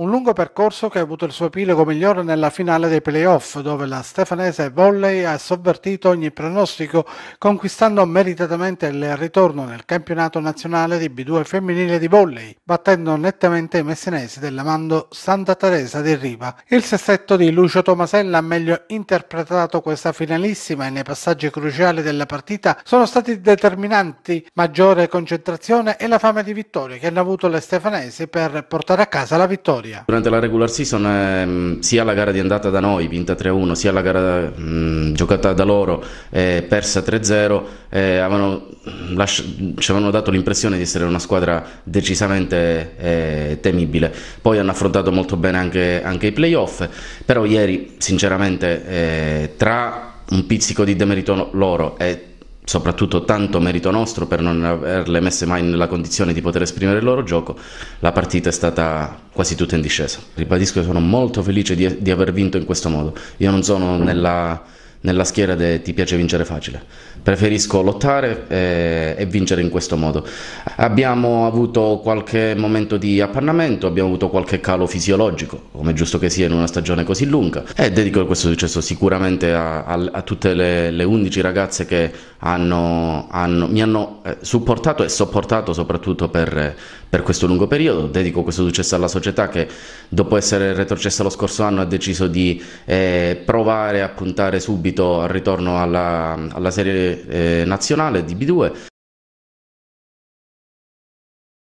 Un lungo percorso che ha avuto il suo epilogo migliore nella finale dei playoff, dove la stefanese Volley ha sovvertito ogni pronostico, conquistando meritatamente il ritorno nel campionato nazionale di B2 femminile di volley, battendo nettamente i messinesi dell'Amando Santa Teresa di Riva. Il sestetto di Lucio Tomasella ha meglio interpretato questa finalissima e nei passaggi cruciali della partita sono stati determinanti maggiore concentrazione e la fame di vittoria che hanno avuto le stefanesi per portare a casa la vittoria vittoria. Durante la regular season ehm, sia la gara di andata da noi vinta 3-1 sia la gara mh, giocata da loro eh, persa 3-0 eh, avevano, ci avevano dato l'impressione di essere una squadra decisamente eh, temibile. Poi hanno affrontato molto bene anche, anche i playoff, però ieri sinceramente eh, tra un pizzico di demerito loro e soprattutto tanto merito nostro per non averle messe mai nella condizione di poter esprimere il loro gioco, la partita è stata quasi tutta in discesa. Ribadisco che sono molto felice di, di aver vinto in questo modo. Io non sono nella nella schiera de, ti piace vincere facile, preferisco lottare e, eh, e, vincere in questo modo. Abbiamo avuto qualche momento di appannamento, abbiamo avuto qualche calo fisiologico, come giusto che sia in una stagione così lunga, e dedico questo successo sicuramente a, a, a tutte le, le, 11 ragazze che hanno, hanno, mi hanno eh, supportato e sopportato soprattutto per, per questo lungo periodo, dedico questo successo alla società che dopo essere retrocessa lo scorso anno ha deciso di eh, provare a puntare subito subito al ritorno alla, alla serie eh, nazionale di B2